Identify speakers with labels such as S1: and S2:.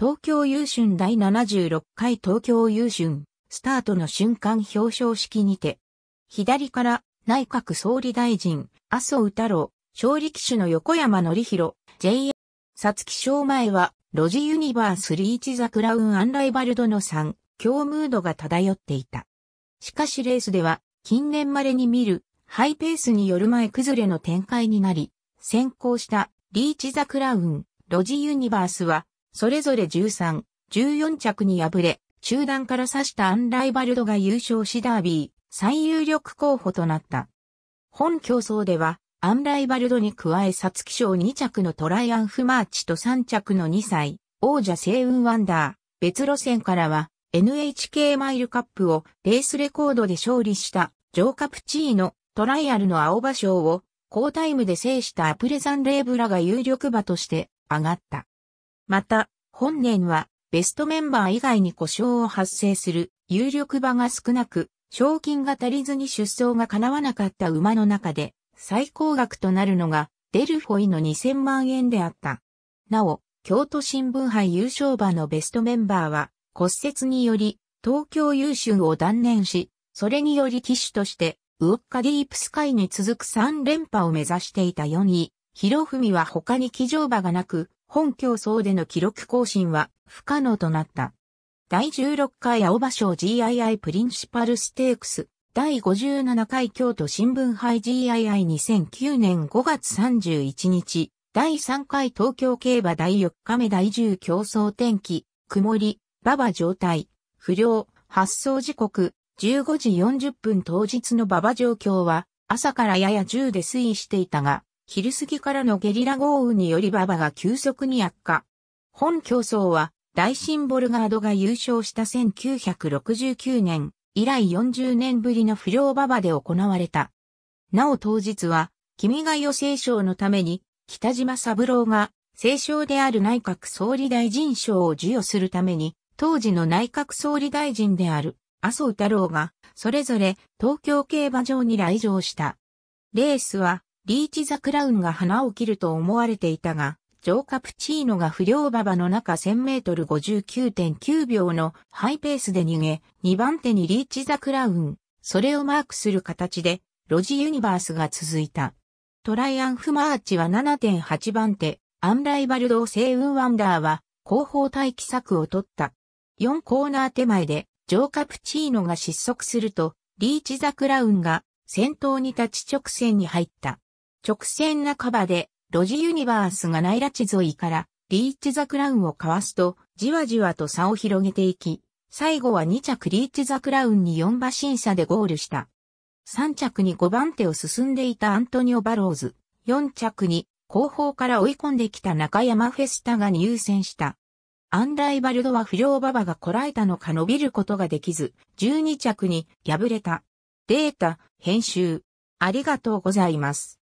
S1: 東京優春第76回東京優春、スタートの瞬間表彰式にて、左から内閣総理大臣、麻生太郎、勝力士の横山則弘、J. さつき賞前は、ロジユニバースリーチザクラウンアンライバルドの3、強ムードが漂っていた。しかしレースでは、近年稀に見る、ハイペースによる前崩れの展開になり、先行したリーチザクラウン、ロジユニバースはそれぞれ13、14着に敗れ、中団から刺したアンライバルドが優勝しダービー、最有力候補となった。本競争では、アンライバルドに加えサツキ賞2着のトライアンフマーチと3着の2歳、王者星雲ワンダー、別路線からは、NHK マイルカップをレースレコードで勝利したジョーカプチーノ、トライアルの青葉賞を、高タイムで制したアプレザンレーブラが有力馬として上がった。また、本年はベストメンバー以外に故障を発生する有力馬が少なく、賞金が足りずに出走が叶わなかった馬の中で最高額となるのがデルフォイの2000万円であった。なお、京都新聞杯優勝馬のベストメンバーは骨折により東京優秀を断念し、それにより騎手としてウオッカディープスカイに続く3連覇を目指していた4位。博文は他に騎乗馬がなく、本競争での記録更新は不可能となった。第16回青葉賞 GII プリンシパルステークス、第57回京都新聞杯 GII2009 年5月31日、第3回東京競馬第4日目第10競争天気、曇り、馬場状態、不良、発送時刻、15時40分当日の馬場状況は、朝からやや10で推移していたが、昼過ぎからのゲリラ豪雨により馬場が急速に悪化。本競争は、大シンボルガードが優勝した1969年以来40年ぶりの不良馬場で行われた。なお当日は、君が予聖賞のために、北島三郎が、聖賞である内閣総理大臣賞を授与するために、当時の内閣総理大臣である、麻生太郎が、それぞれ東京競馬場に来場した。レースは、リーチ・ザ・クラウンが花を切ると思われていたが、ジョー・カプチーノが不良馬場の中1000メートル59.9秒のハイペースで逃げ、2番手にリーチ・ザ・クラウン、それをマークする形で、ロジ・ユニバースが続いた。トライアンフ・マーチは7.8番手、アンライバルド・セイウン・ワンダーは、後方待機策を取った。4コーナー手前で、ジョー・カプチーノが失速すると、リーチ・ザ・クラウンが先頭に立ち直線に入った。直線半ばで、ロジユニバースがナイラチ沿いから、リーチザクラウンをかわすと、じわじわと差を広げていき、最後は2着リーチザクラウンに4馬審査でゴールした。3着に5番手を進んでいたアントニオ・バローズ、4着に後方から追い込んできた中山フェスタが入選した。アンライバルドは不良馬場がこらえたのか伸びることができず、12着に敗れた。データ、編集。ありがとうございます。